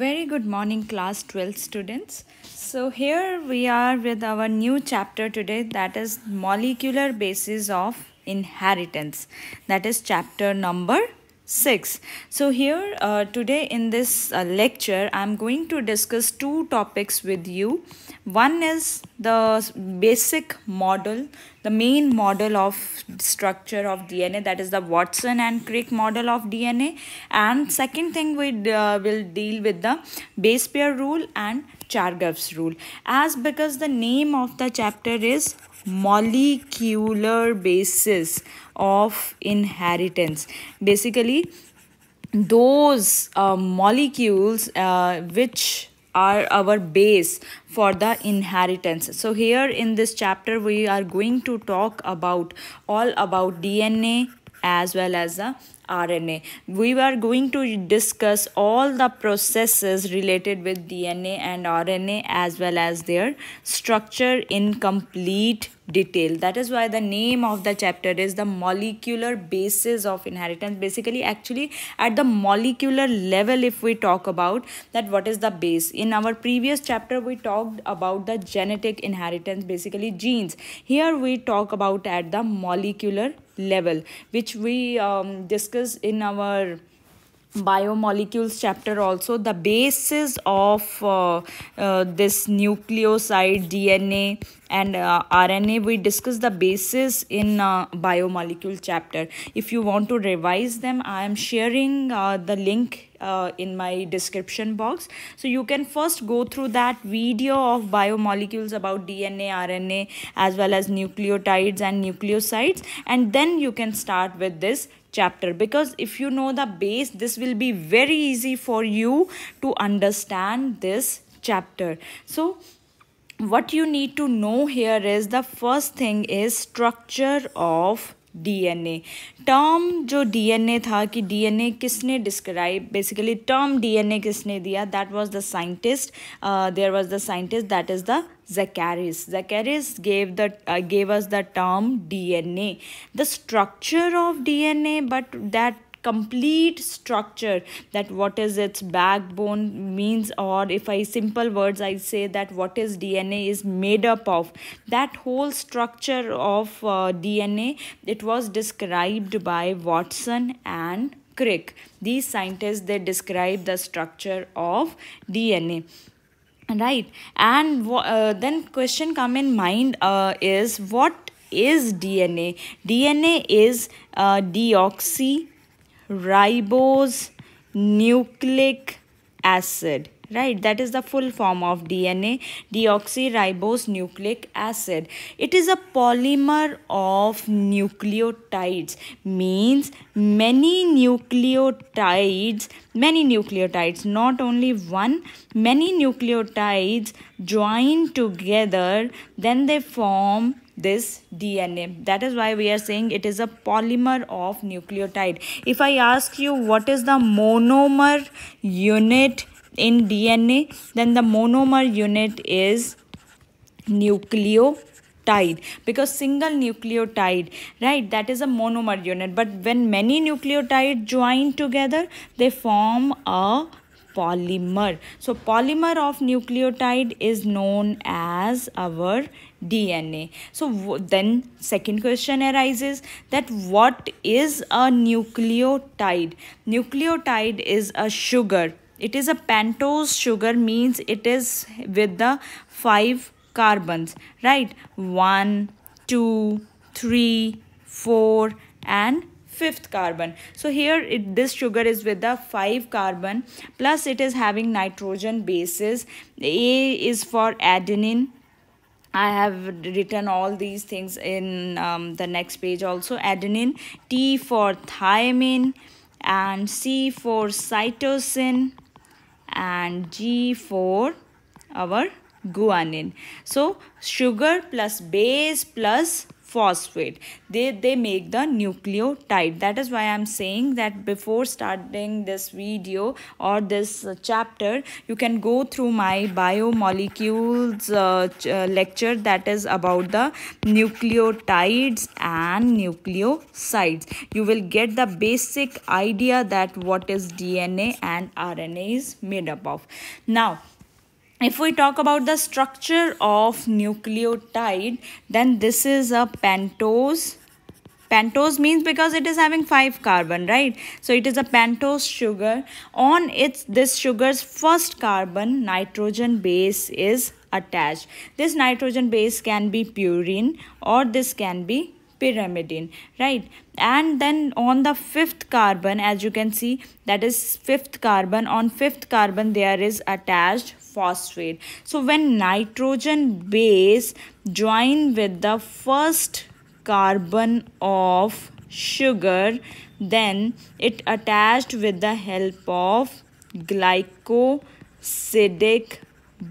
Very good morning class 12 students. So here we are with our new chapter today that is molecular basis of inheritance. That is chapter number 6. So here uh, today in this uh, lecture I am going to discuss two topics with you. One is the basic model, the main model of structure of DNA, that is the Watson and Crick model of DNA. And second thing we uh, will deal with the base pair rule and Chargaff's rule. As because the name of the chapter is molecular basis of inheritance. Basically, those uh, molecules uh, which are our base for the inheritance so here in this chapter we are going to talk about all about dna as well as the RNA. We are going to discuss all the processes related with DNA and RNA as well as their structure in complete detail. That is why the name of the chapter is the molecular basis of inheritance. Basically, actually at the molecular level, if we talk about that, what is the base? In our previous chapter, we talked about the genetic inheritance, basically genes. Here we talk about at the molecular level, which we um, discuss in our biomolecules chapter also the basis of uh, uh, this nucleoside dna and uh, rna we discuss the basis in uh, biomolecule chapter if you want to revise them i am sharing uh, the link uh, in my description box so you can first go through that video of biomolecules about dna rna as well as nucleotides and nucleosides and then you can start with this chapter because if you know the base this will be very easy for you to understand this chapter so what you need to know here is the first thing is structure of DNA term जो DNA था कि DNA किसने describe basically term DNA किसने दिया that was the scientist there was the scientist that is the Zacharias Zacharias gave the gave us the term DNA the structure of DNA but that complete structure that what is its backbone means or if i simple words i say that what is dna is made up of that whole structure of uh, dna it was described by watson and crick these scientists they describe the structure of dna right and uh, then question come in mind uh, is what is dna dna is uh, deoxy ribose nucleic acid right that is the full form of dna deoxyribose nucleic acid it is a polymer of nucleotides means many nucleotides many nucleotides not only one many nucleotides join together then they form this DNA. That is why we are saying it is a polymer of nucleotide. If I ask you what is the monomer unit in DNA, then the monomer unit is nucleotide because single nucleotide right that is a monomer unit but when many nucleotides join together they form a polymer so polymer of nucleotide is known as our DNA. So then second question arises that what is a nucleotide? Nucleotide is a sugar. It is a pentose sugar means it is with the five carbons, right? One, two, three, four, and fifth carbon so here it, this sugar is with the five carbon plus it is having nitrogen bases a is for adenine I have written all these things in um, the next page also adenine, T for thiamine and C for cytosine and G for our guanine. So sugar plus base plus phosphate they they make the nucleotide that is why i'm saying that before starting this video or this uh, chapter you can go through my biomolecules uh, uh, lecture that is about the nucleotides and nucleosides you will get the basic idea that what is dna and rna is made up of now if we talk about the structure of nucleotide then this is a pentose pentose means because it is having five carbon right so it is a pentose sugar on its this sugar's first carbon nitrogen base is attached this nitrogen base can be purine or this can be pyrimidine right and then on the fifth carbon as you can see that is fifth carbon on fifth carbon there is attached phosphate so when nitrogen base join with the first carbon of sugar then it attached with the help of glycosidic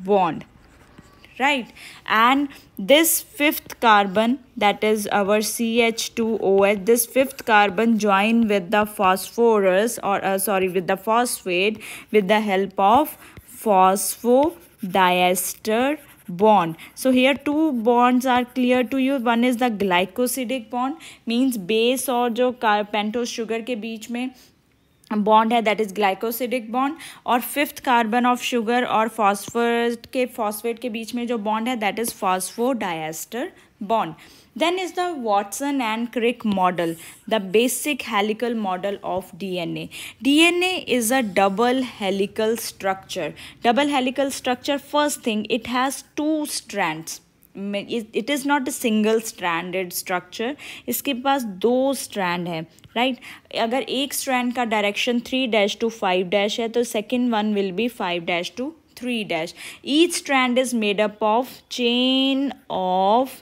bond right and this fifth carbon that is our CH2OH this fifth carbon join with the phosphorus or uh, sorry with the phosphate with the help of phosphodiester bond so here two bonds are clear to you one is the glycosidic bond means base or jo pentose sugar ke beech mein bond है that is glycosidic bond और fifth carbon of sugar और phosphate के phosphate के बीच में जो bond है that is phosphodiester bond then is the Watson and Crick model the basic helical model of D N A D N A is a double helical structure double helical structure first thing it has two strands it is not a single stranded structure इसके पास दो strand है right right? अगर एक strand का direction three dash to five dash है तो second one will be five dash to three dash each strand is made up of chain of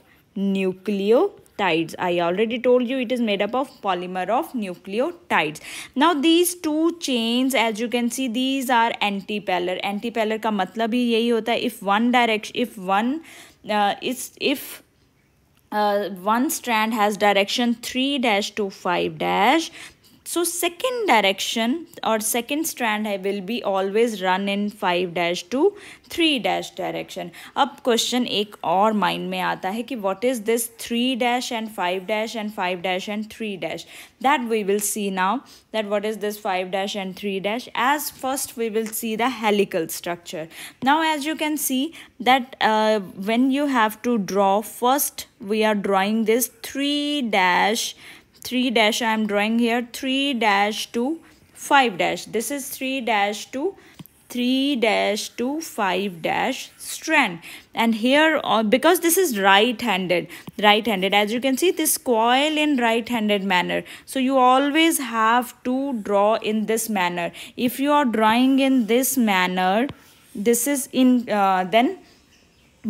nucleotides i already told you it is made up of polymer of nucleotides now these two chains as you can see these are antipellar antipellar ka matlab hi yahi hota hai if one direction if one uh, it's if uh, one strand has direction 3 dash to 5 dash so second direction or second strand I will be always run in 5 dash to 3 dash direction. Up question, एक or mind में आता है कि what is this 3 dash and 5 dash and 5 dash and 3 dash that we will see now that what is this 5 dash and 3 dash as first we will see the helical structure. Now as you can see that uh, when you have to draw first we are drawing this 3 dash 3 dash I am drawing here 3 dash to 5 dash. This is 3 dash to 3 dash to 5 dash strand and here uh, because this is right handed right handed as you can see this coil in right handed manner so you always have to draw in this manner if you are drawing in this manner this is in uh, then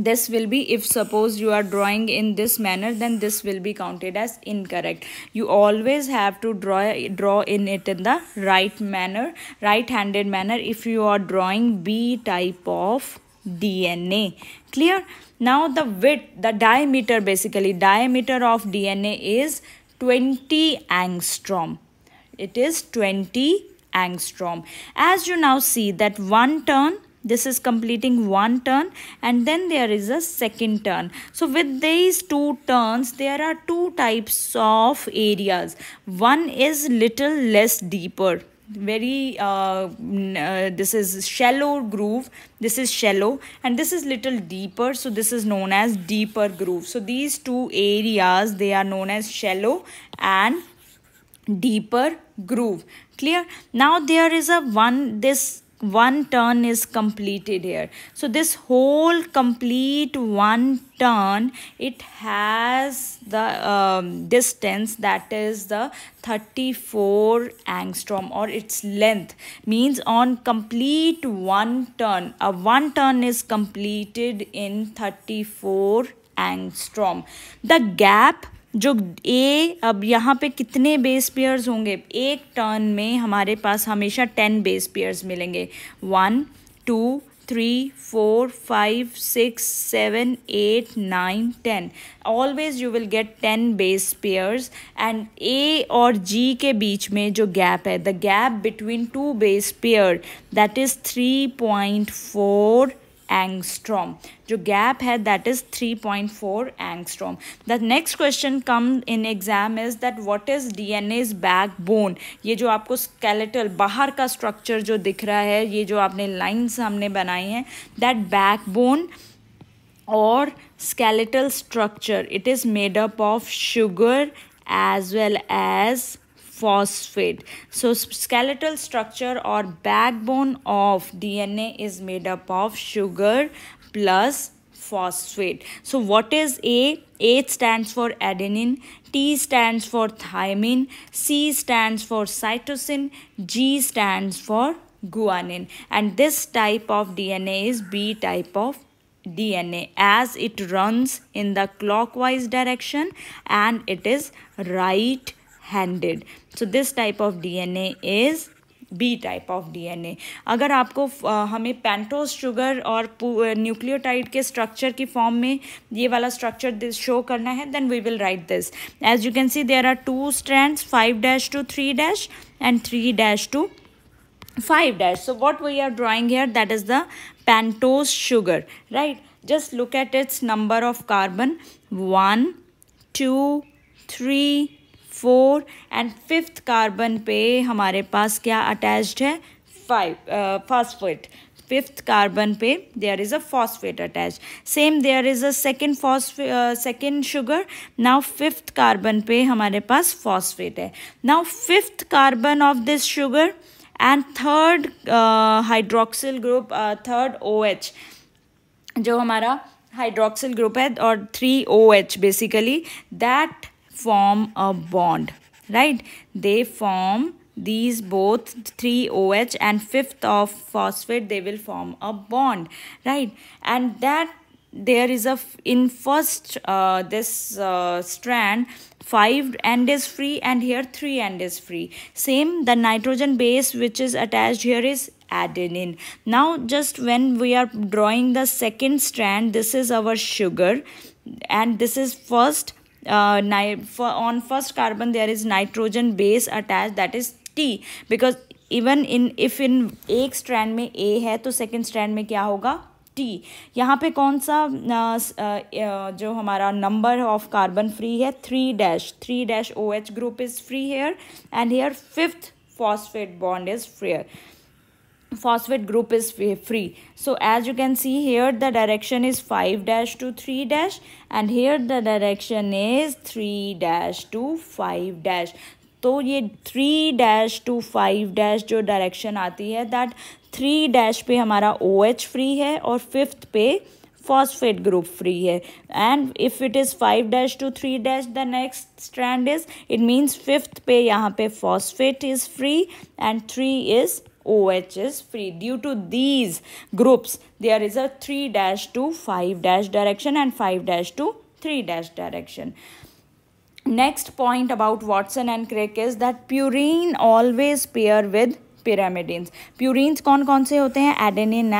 this will be if suppose you are drawing in this manner then this will be counted as incorrect you always have to draw draw in it in the right manner right handed manner if you are drawing b type of dna clear now the width the diameter basically diameter of dna is 20 angstrom it is 20 angstrom as you now see that one turn this is completing one turn and then there is a second turn so with these two turns there are two types of areas one is little less deeper very uh, uh, this is shallow groove this is shallow and this is little deeper so this is known as deeper groove so these two areas they are known as shallow and deeper groove clear now there is a one this one turn is completed here so this whole complete one turn it has the um, distance that is the 34 angstrom or its length means on complete one turn a one turn is completed in 34 angstrom the gap जो ए अब यहाँ पे कितने base pairs होंगे एक turn में हमारे पास हमेशा टेन बेस पेयर्स मिलेंगे one two three four five six seven eight nine ten always you will get ten base pairs and A और जी के बीच में जो गैप है the gap between two base pair that is three point four angstrom जो gap है that is 3.4 point angstrom the next question come in exam is that what is D N A's back bone ये जो आपको skeletal बाहर का structure जो दिख रहा है ये जो आपने लाइन्स हमने बनाई हैं दैट बैक बोन और skeletal structure it is made up of sugar as well as phosphate. So skeletal structure or backbone of DNA is made up of sugar plus phosphate. So what is A? A stands for adenine, T stands for thymine, C stands for cytosine, G stands for guanine and this type of DNA is B type of DNA as it runs in the clockwise direction and it is right handed so this type of DNA is B type of DNA अगर आपको हमें pentose sugar और nucleotide के structure की form में ये वाला structure this show करना है then we will write this as you can see there are two strand five dash to three dash and three dash to five dash so what we are drawing here that is the pentose sugar right just look at its number of carbon one two three four and fifth carbon पे हमारे पास क्या attach है five phosphate fifth carbon पे there is a phosphate attach same there is a second फॉस्फे second sugar now fifth carbon पे हमारे पास फॉस्फेट है now fifth carbon of this sugar and third hydroxyl group third O H जो हमारा hydroxyl group है और three O H basically that form a bond right they form these both 3OH and fifth of phosphate they will form a bond right and that there is a in first uh, this uh, strand five end is free and here three end is free same the nitrogen base which is attached here is adenine now just when we are drawing the second strand this is our sugar and this is first Uh, on first carbon there is nitrogen base attached that is T because even in if in एक strand में ए है तो second strand में क्या होगा T यहाँ पे कौन सा uh, uh, जो हमारा नंबर ऑफ कार्बन फ्री है three dash three dash O H group is free here and here fifth phosphate bond is free phosphate group is free so as you can see here the direction is 5 dash to 3 dash and here the direction is 3 dash to 5 dash तो ये three dash to five dash जो direction आती है that three dash पे हमारा ओ OH free है और fifth पे फॉस्फेट ग्रुप फ्री है and if it is five dash to three dash the next strand is it means fifth पे यहाँ पे phosphate is free and three is OH is free. Due to these groups, there is a 3 dash to 5 dash direction and 5 dash to 3 dash direction. Next point about Watson and Crick is that purine always pair with pyrimidines. Purines, कौन कौन से होते हैं adenine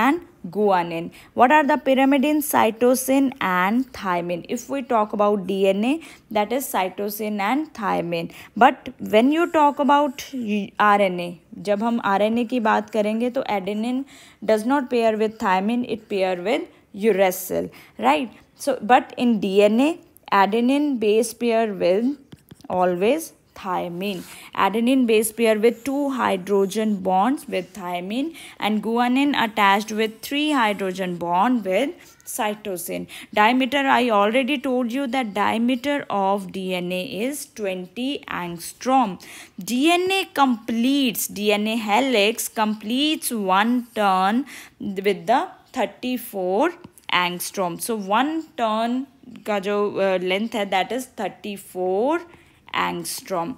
guanin. What are the pyrimidine, cytosine and thymine? If we talk about DNA, that is cytosine and thymine. But when you talk about RNA, जब हम RNA की बात करेंगे तो adenine does not pair with thymine it pair with uracil right so but in DNA adenine base pair with always thymine. Adenine base pair with two hydrogen bonds with thymine and guanine attached with three hydrogen bond with cytosine. Diameter, I already told you that diameter of DNA is 20 angstrom. DNA completes, DNA helix completes one turn with the 34 angstrom. So one turn ka jo length है that 34 angstrom.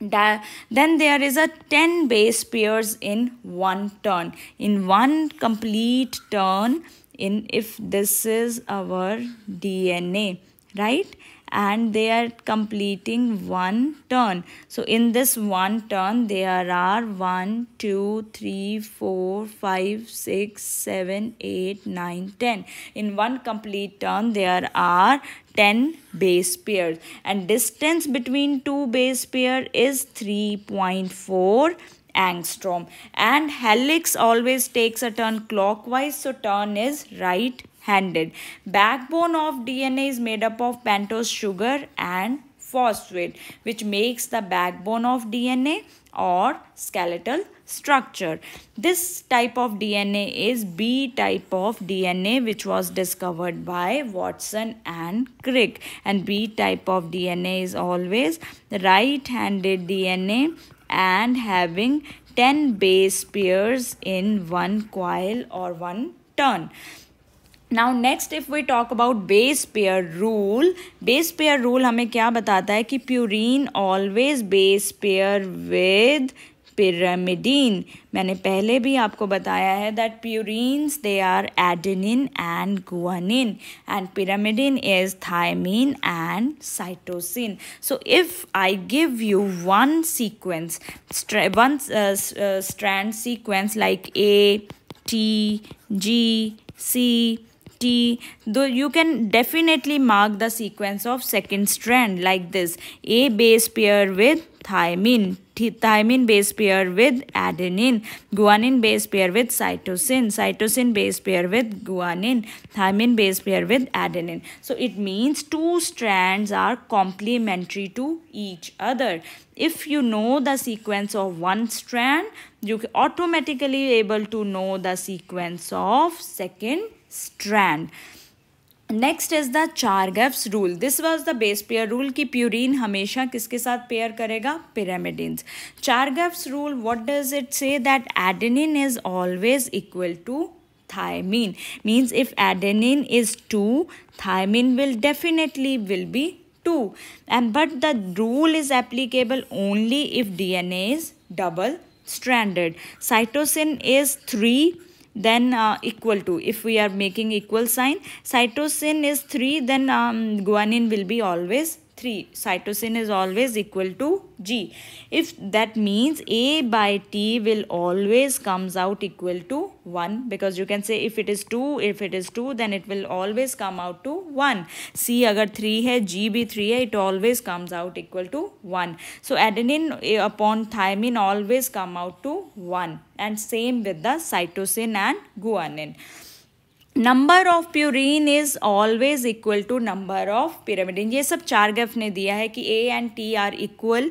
That, then there is a 10 base pairs in one turn. In one complete turn in if this is our DNA, right? and they are completing one turn so in this one turn there are 1 2 3 4 5 6 7 8 9 10 in one complete turn there are 10 base pairs and distance between two base pair is 3.4 angstrom and helix always takes a turn clockwise so turn is right handed. Backbone of DNA is made up of pentose sugar and phosphate which makes the backbone of DNA or skeletal structure. This type of DNA is B type of DNA which was discovered by Watson and Crick and B type of DNA is always right-handed DNA and having 10 base pairs in one coil or one turn. Now next if we talk about base pair rule base pair rule हमें क्या बताता है कि purine always base pair with pyrimidine मैंने पहले भी आपको बताया है that purines they are adenine and guanine and pyrimidine is thymine and cytosine so if I give you one sequence one strand sequence like A T G C T though you can definitely mark the sequence of second strand like this A base pair with thymine thymine base pair with adenine guanine base pair with cytosine cytosine base pair with guanine thymine base pair with adenine so it means two strands are complementary to each other if you know the sequence of one strand you automatically able to know the sequence of second strand. next is the chargaff's rule this was the base pair rule ki purine hamesha kiske sath pair karega pyrimidines chargaff's rule what does it say that adenine is always equal to thymine means if adenine is 2 thymine will definitely will be 2 and but the rule is applicable only if dna is double stranded cytosine is 3 then uh, equal to if we are making equal sign cytosine is 3 then um, guanine will be always 3 cytosine is always equal to G if that means A by T will always comes out equal to 1 because you can say if it is 2 if it is 2 then it will always come out to 1 C agar 3 hai G 3 hai it always comes out equal to 1 so adenine eh, upon thymine always come out to 1 and same with the cytosine and guanine number of purine is always equal to number of pyrimidine ये सब Chargaff ने दिया है कि A and T are equal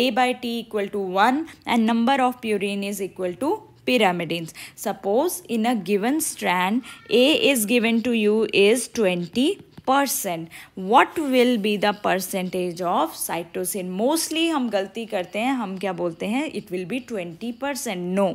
A by T equal to one and number of purine is equal to pyrimidines suppose in a given strand a is given to you is twenty percent what will be the percentage of cytosine mostly हम गलती करते हैं हम क्या बोलते हैं it will be twenty percent no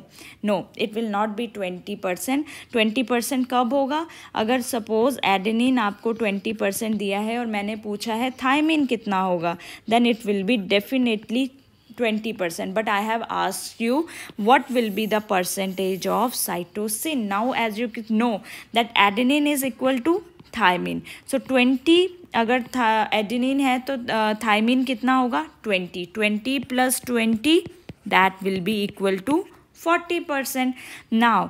no it will not be twenty percent twenty percent कब होगा अगर सपोज एडनिन आपको ट्वेंटी परसेंट दिया है और मैंने पूछा है थाइमिन कितना होगा then it will be definitely twenty percent but I have ask you what will be the percentage of cytosine now as you know that adenine is equal to thymine so twenty अगर था adenine है तो thymine कितना होगा twenty twenty plus twenty that will be equal to forty percent now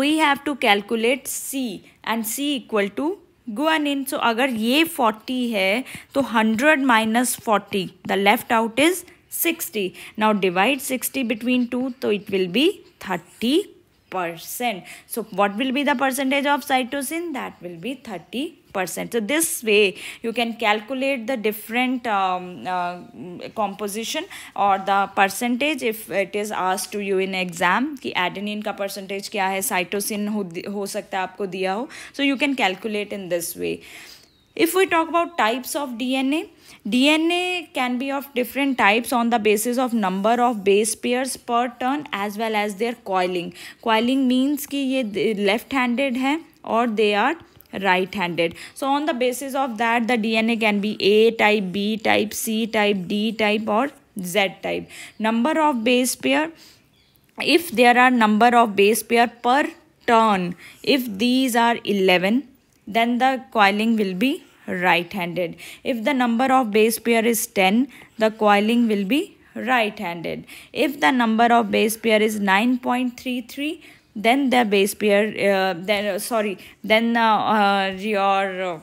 we have to calculate C and C equal to guanine so अगर ये forty है तो hundred minus forty the left out is sixty now divide sixty between two तो it will be thirty percent. So what will be the percentage of cytosine? That will be thirty percent. So this way you can calculate the different um, uh, composition or the percentage if it is asked to you in exam कि adenine का percentage क्या है cytosine हो हो सकता है आपको दिया हो. So you can calculate in this way. If we talk about types of DNA, DNA can be of different types on the basis of number of base pairs per turn as well as their coiling. Coiling means कि ये left-handed or they are right handed so on the basis of that the dna can be a type b type c type d type or z type number of base pair if there are number of base pair per turn if these are 11 then the coiling will be right-handed. If the number of base pair is 10, the coiling will be right-handed. If the number of base pair is 9.33, then the base pair, uh, then, uh, sorry, then uh, uh your uh,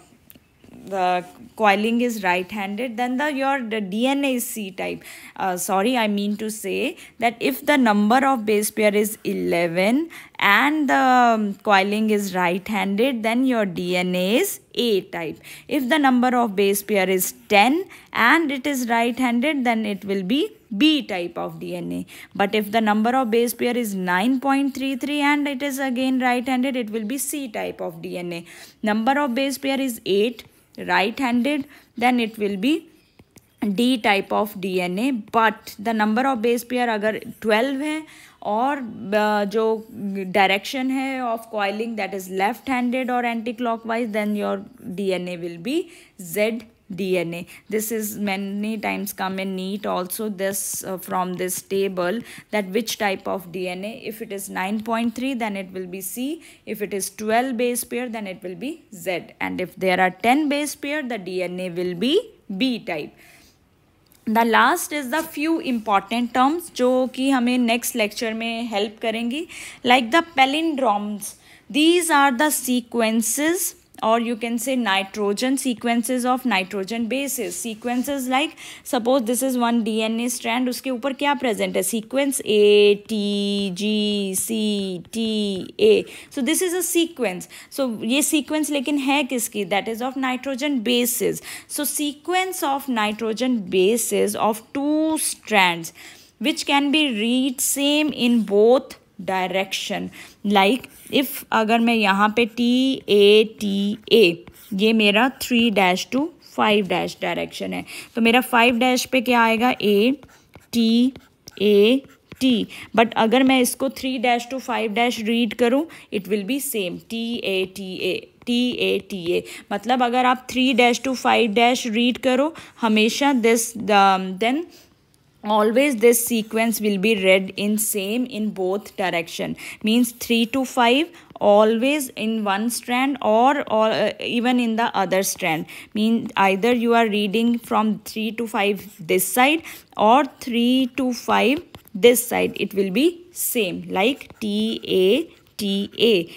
the coiling is right handed then the your the dna is c type uh, sorry i mean to say that if the number of base pair is 11 and the um, coiling is right handed then your dna is a type if the number of base pair is 10 and it is right handed then it will be B type of DNA. But if the number of base pair is 9.33 and it is again right-handed, it will be C type of DNA. Number of base pair is 8 right handed then it will be D type of dna but the number of base pair अगर twelve है और जो direction है of coiling that is left handed और anticlockwise then your DNA will be Z DNA. This is many times come in neat also this uh, from this table that which type of DNA. If it is 9.3 then it will be C. If it is 12 base pair then it will be Z. And if there are 10 base pair the DNA will be B type. The last is the few important terms which कि हमें next lecture में help करेंगी Like the palindromes. These are the sequences or you can say nitrogen sequences of nitrogen bases sequences like suppose this is one dna strand उसके ऊपर क्या present है sequence a t g c t a so this is a sequence so ये sequence लेकिन है किसकी that is of nitrogen bases so sequence of nitrogen bases of two strands which can be read same in both direction like like, if अगर मैं यहाँ पे T A T A ये मेरा three dash to five dash direction है तो मेरा five dash पे क्या आएगा A T A T but अगर मैं इसको three dash to five dash read करूँ it will be same T A T A T A T A मतलब अगर आप three dash to five dash read करो हमेशा this then always this sequence will be read in same in both direction means 3 to 5 always in one strand or, or uh, even in the other strand mean either you are reading from 3 to 5 this side or 3 to 5 this side it will be same like t a t a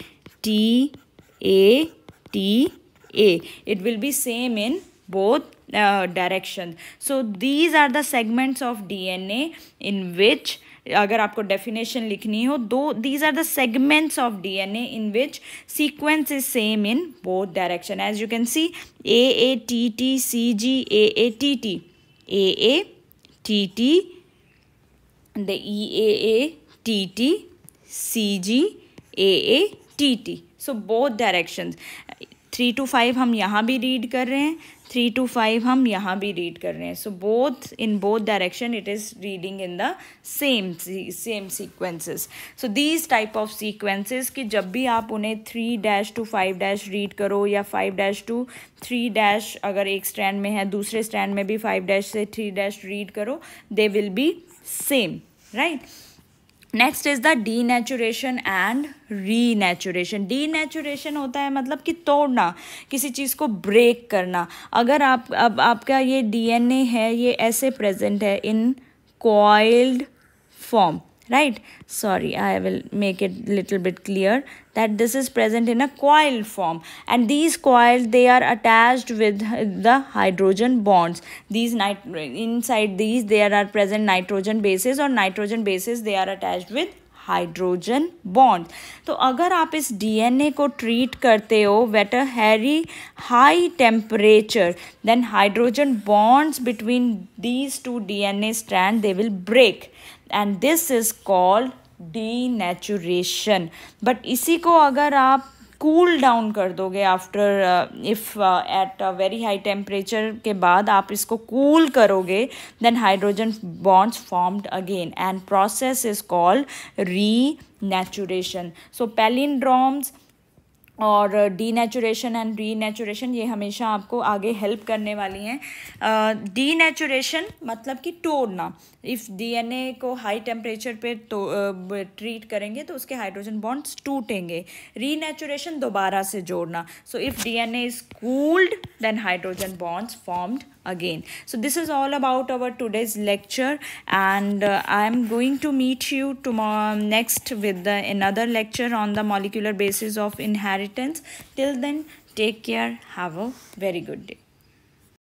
t a t a it will be same in both so these are the segments of D N A in which अगर आपको definition लिखनी हो दो these are the segments of DNA in which sequence is same in both direction as you can see A A T T C G A A T T A A T T the E A A T T C G A A T T so both direction three to five हम यहाँ भी read कर रहे हैं three to five हम यहाँ भी read कर रहे हैं so both in both direction it is reading in the same same sequences so these type of sequences कि जब भी आप उन्हें three dash to five dash read करो या five dash to three dash अगर एक स्टैंड में है दूसरे स्टैंड में भी फाइव डैश से थ्री डैश रीड करो they will be same right next is the denaturation and renaturation D नेचुरेशन होता है मतलब कि तोड़ना किसी चीज़ को ब्रेक करना अगर आप अब आपका ये डीएनए है ये ऐसे प्रेजेंट है in coiled form right sorry i will make it little bit clear that this is present in a coil form and these coils they are attached with the hydrogen bonds these nit inside these there are present nitrogen bases or nitrogen bases they are attached with hydrogen bond तो अगर आप इस DNA को treat करते हो with a very high temperature then hydrogen bonds between these two DNA strand they will break and this is called denaturation but इसी को अगर आप कूल cool डाउन कर दोगे after if at a very high temperature के बाद आप इसको कूल cool करोगे then hydrogen bonds formed again and process is called री नेचुरेशन सो पेलिनड्रॉम्स और डी नेचुरेशन एंड री नेचुरेशन ये हमेशा आपको आगे हेल्प करने वाली हैं डी uh, नेचुरेशन मतलब कि तोड़ना इफ़ डीएनए को हाई टेम्परेचर पे तो ट्रीट करेंगे तो उसके हाइड्रोजन बॉन्ड्स टूटेंगे रीनेचुरेशन दोबारा से जोड़ना so if DNA is cooled then hydrogen bonds formed again so this is all about our today's lecture and I am going to meet you to next with another lecture on the molecular basis of inheritance till then take care have a very good day